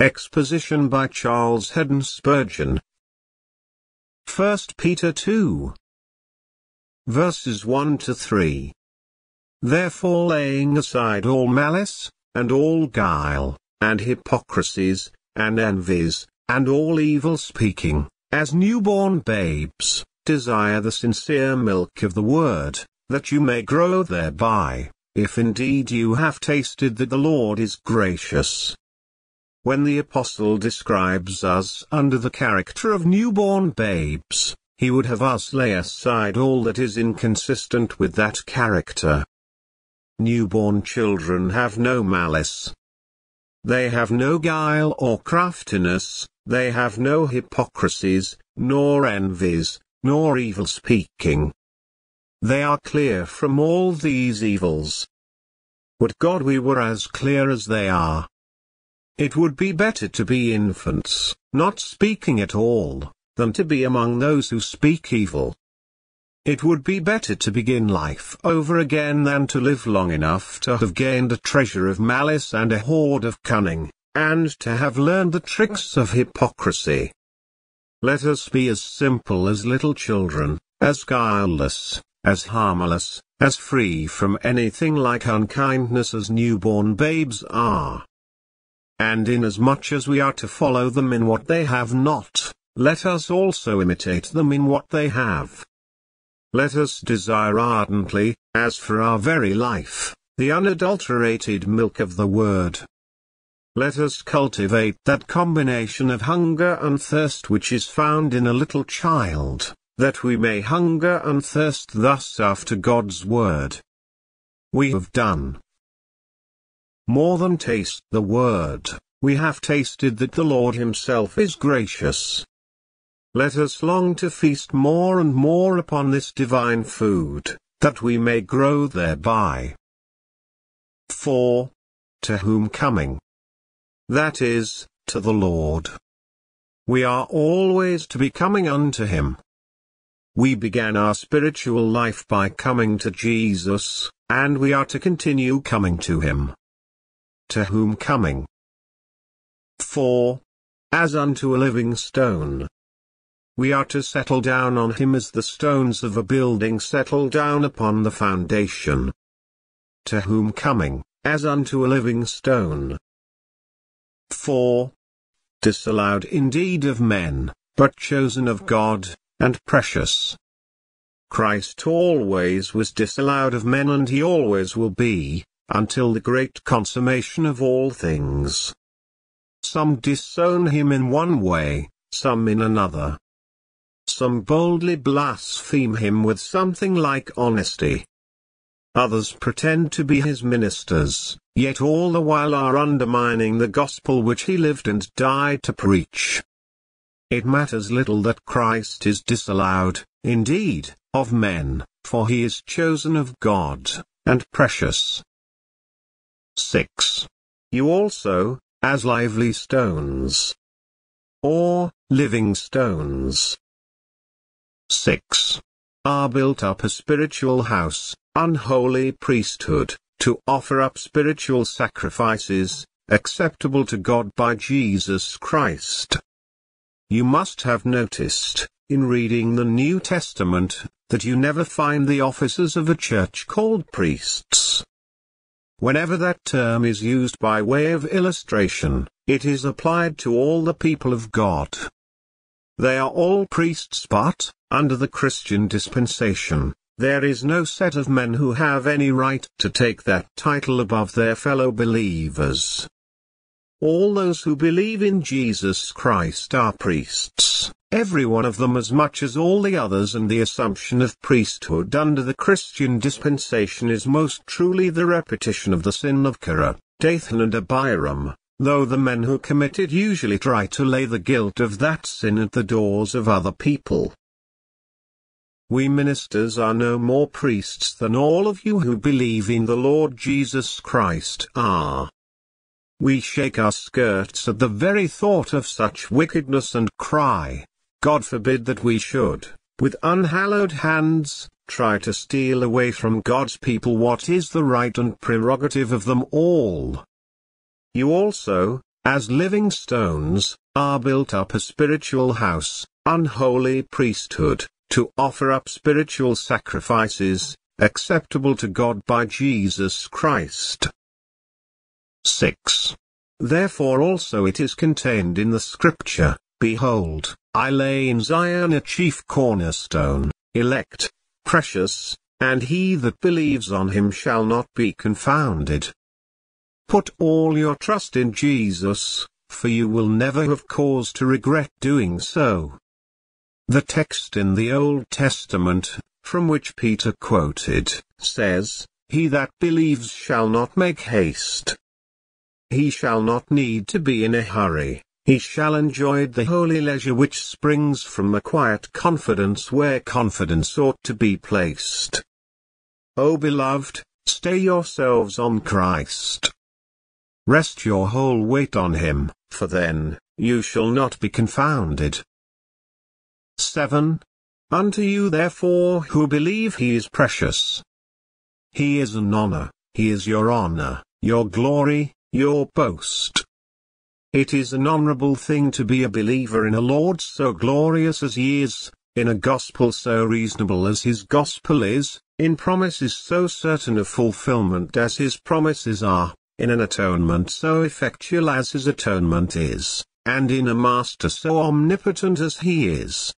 Exposition by Charles Haddon Spurgeon. 1 Peter 2 verses 1 to 3. Therefore laying aside all malice, and all guile, and hypocrisies, and envies, and all evil speaking, as newborn babes, desire the sincere milk of the word, that you may grow thereby, if indeed you have tasted that the Lord is gracious. When the Apostle describes us under the character of newborn babes, he would have us lay aside all that is inconsistent with that character. Newborn children have no malice. They have no guile or craftiness, they have no hypocrisies, nor envies, nor evil speaking. They are clear from all these evils. Would God we were as clear as they are. It would be better to be infants, not speaking at all, than to be among those who speak evil. It would be better to begin life over again than to live long enough to have gained a treasure of malice and a hoard of cunning, and to have learned the tricks of hypocrisy. Let us be as simple as little children, as guileless, as harmless, as free from anything like unkindness as newborn babes are. And inasmuch as we are to follow them in what they have not, let us also imitate them in what they have. Let us desire ardently, as for our very life, the unadulterated milk of the Word. Let us cultivate that combination of hunger and thirst which is found in a little child, that we may hunger and thirst thus after God's Word. We have done more than taste the word, we have tasted that the Lord himself is gracious. Let us long to feast more and more upon this divine food, that we may grow thereby. 4. To whom coming? That is, to the Lord. We are always to be coming unto him. We began our spiritual life by coming to Jesus, and we are to continue coming to him to whom coming. 4. As unto a living stone. We are to settle down on him as the stones of a building settle down upon the foundation. To whom coming, as unto a living stone. 4. Disallowed indeed of men, but chosen of God, and precious. Christ always was disallowed of men and he always will be, until the great consummation of all things. Some disown him in one way, some in another. Some boldly blaspheme him with something like honesty. Others pretend to be his ministers, yet all the while are undermining the gospel which he lived and died to preach. It matters little that Christ is disallowed, indeed, of men, for he is chosen of God, and precious. 6. You also, as lively stones. Or, living stones. 6. Are built up a spiritual house, unholy priesthood, to offer up spiritual sacrifices, acceptable to God by Jesus Christ. You must have noticed, in reading the New Testament, that you never find the officers of a church called priests. Whenever that term is used by way of illustration, it is applied to all the people of God. They are all priests but, under the Christian dispensation, there is no set of men who have any right to take that title above their fellow believers. All those who believe in Jesus Christ are priests every one of them as much as all the others and the assumption of priesthood under the Christian dispensation is most truly the repetition of the sin of Korah, Dathan and Abiram, though the men who commit it usually try to lay the guilt of that sin at the doors of other people. We ministers are no more priests than all of you who believe in the Lord Jesus Christ are. We shake our skirts at the very thought of such wickedness and cry, God forbid that we should, with unhallowed hands, try to steal away from God's people what is the right and prerogative of them all. You also, as living stones, are built up a spiritual house, unholy priesthood, to offer up spiritual sacrifices, acceptable to God by Jesus Christ. 6. Therefore also it is contained in the Scripture, Behold, I lay in Zion a chief cornerstone, elect, precious, and he that believes on him shall not be confounded. Put all your trust in Jesus, for you will never have cause to regret doing so. The text in the Old Testament, from which Peter quoted, says, He that believes shall not make haste. He shall not need to be in a hurry. He shall enjoy the holy leisure which springs from a quiet confidence where confidence ought to be placed. O beloved, stay yourselves on Christ. Rest your whole weight on him, for then, you shall not be confounded. 7. Unto you therefore who believe he is precious. He is an honor, he is your honor, your glory, your boast. It is an honorable thing to be a believer in a Lord so glorious as he is, in a gospel so reasonable as his gospel is, in promises so certain of fulfillment as his promises are, in an atonement so effectual as his atonement is, and in a master so omnipotent as he is.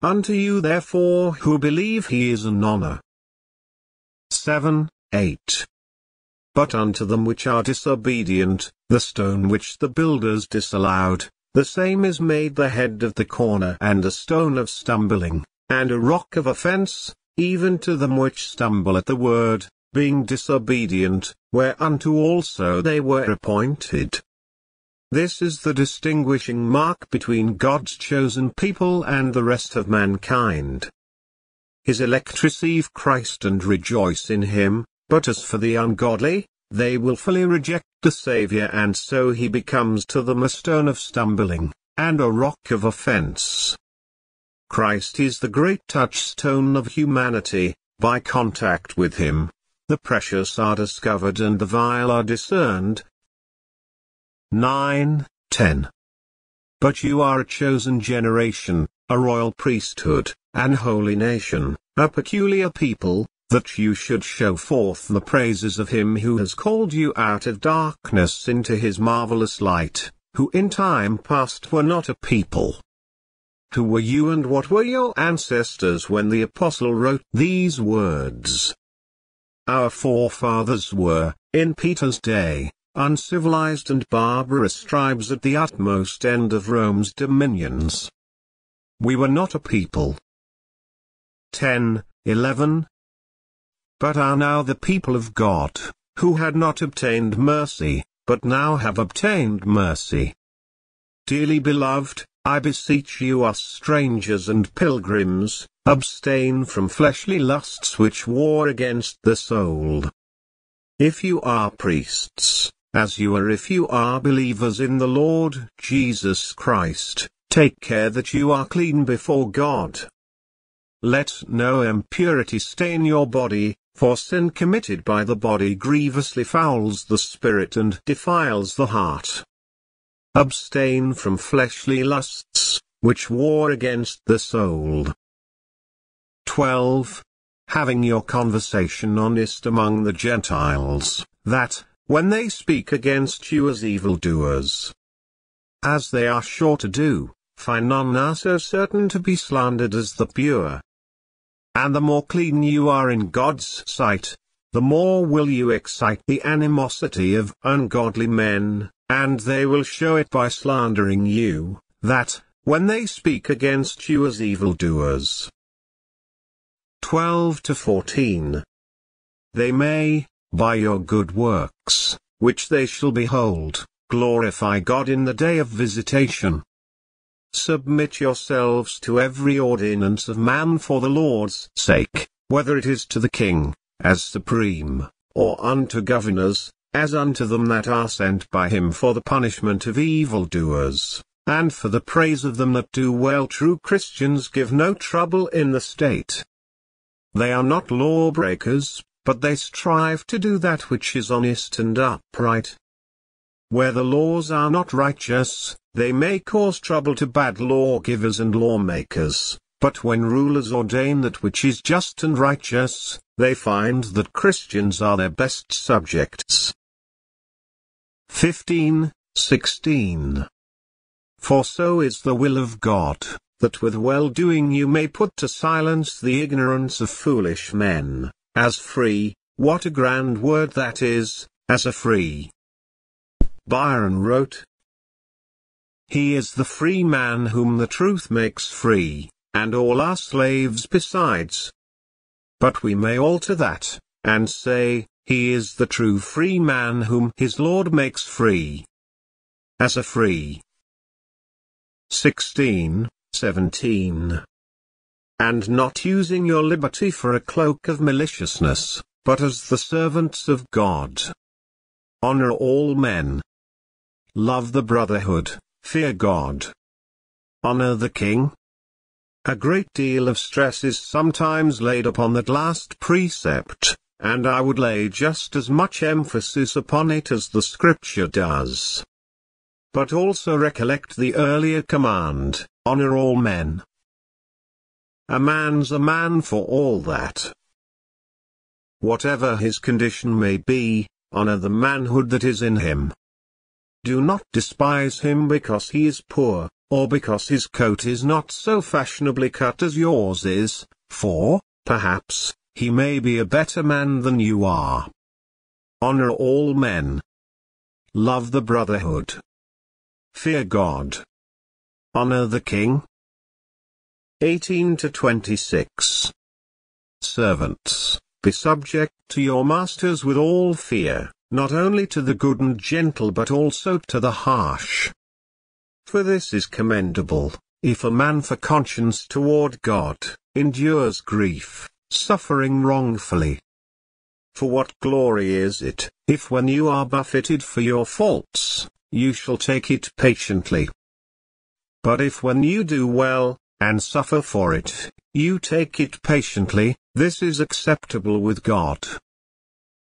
Unto you therefore who believe he is an honor. 7, 8. But unto them which are disobedient, the stone which the builders disallowed, the same is made the head of the corner and a stone of stumbling, and a rock of offense, even to them which stumble at the word, being disobedient, whereunto also they were appointed. This is the distinguishing mark between God's chosen people and the rest of mankind. His elect receive Christ and rejoice in him, but as for the ungodly, they wilfully reject the Saviour and so he becomes to them a stone of stumbling, and a rock of offence. Christ is the great touchstone of humanity, by contact with him, the precious are discovered and the vile are discerned. 9, 10. But you are a chosen generation, a royal priesthood, an holy nation, a peculiar people, that you should show forth the praises of him who has called you out of darkness into his marvelous light, who in time past were not a people. Who were you and what were your ancestors when the apostle wrote these words? Our forefathers were, in Peter's day, uncivilized and barbarous tribes at the utmost end of Rome's dominions. We were not a people. 10, 11, but are now the people of God, who had not obtained mercy, but now have obtained mercy. Dearly beloved, I beseech you as strangers and pilgrims, abstain from fleshly lusts which war against the soul. If you are priests, as you are if you are believers in the Lord Jesus Christ, take care that you are clean before God. Let no impurity stain your body, for sin committed by the body grievously fouls the spirit and defiles the heart. Abstain from fleshly lusts, which war against the soul. 12. Having your conversation honest among the Gentiles, that, when they speak against you as evildoers, as they are sure to do, find none are so certain to be slandered as the pure and the more clean you are in God's sight, the more will you excite the animosity of ungodly men, and they will show it by slandering you, that, when they speak against you as evildoers. 12 to 14. They may, by your good works, which they shall behold, glorify God in the day of visitation. Submit yourselves to every ordinance of man for the Lord's sake, whether it is to the king, as supreme, or unto governors, as unto them that are sent by him for the punishment of evildoers, and for the praise of them that do well. True Christians give no trouble in the state. They are not lawbreakers, but they strive to do that which is honest and upright, where the laws are not righteous, they may cause trouble to bad lawgivers and lawmakers, but when rulers ordain that which is just and righteous, they find that Christians are their best subjects. 15, 16. For so is the will of God, that with well-doing you may put to silence the ignorance of foolish men, as free, what a grand word that is, as a free Byron wrote, He is the free man whom the truth makes free, and all our slaves besides. But we may alter that, and say, He is the true free man whom his Lord makes free. As a free. 16, 17. And not using your liberty for a cloak of maliciousness, but as the servants of God. Honor all men. Love the brotherhood, fear God. Honor the king. A great deal of stress is sometimes laid upon that last precept, and I would lay just as much emphasis upon it as the scripture does. But also recollect the earlier command, honor all men. A man's a man for all that. Whatever his condition may be, honor the manhood that is in him. Do not despise him because he is poor, or because his coat is not so fashionably cut as yours is, for, perhaps, he may be a better man than you are. Honor all men. Love the brotherhood. Fear God. Honor the king. 18 to 26. Servants, be subject to your masters with all fear not only to the good and gentle but also to the harsh. For this is commendable, if a man for conscience toward God, endures grief, suffering wrongfully. For what glory is it, if when you are buffeted for your faults, you shall take it patiently? But if when you do well, and suffer for it, you take it patiently, this is acceptable with God.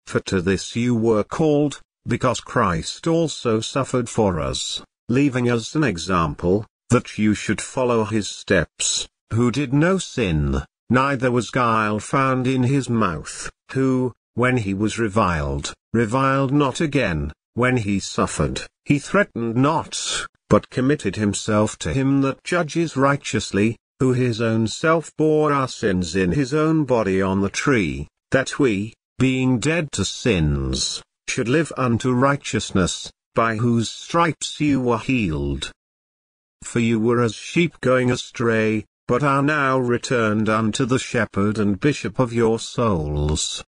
For to this you were called, because Christ also suffered for us, leaving us an example, that you should follow his steps, who did no sin, neither was guile found in his mouth, who, when he was reviled, reviled not again, when he suffered, he threatened not, but committed himself to him that judges righteously, who his own self bore our sins in his own body on the tree, that we, being dead to sins, should live unto righteousness, by whose stripes you were healed. For you were as sheep going astray, but are now returned unto the shepherd and bishop of your souls.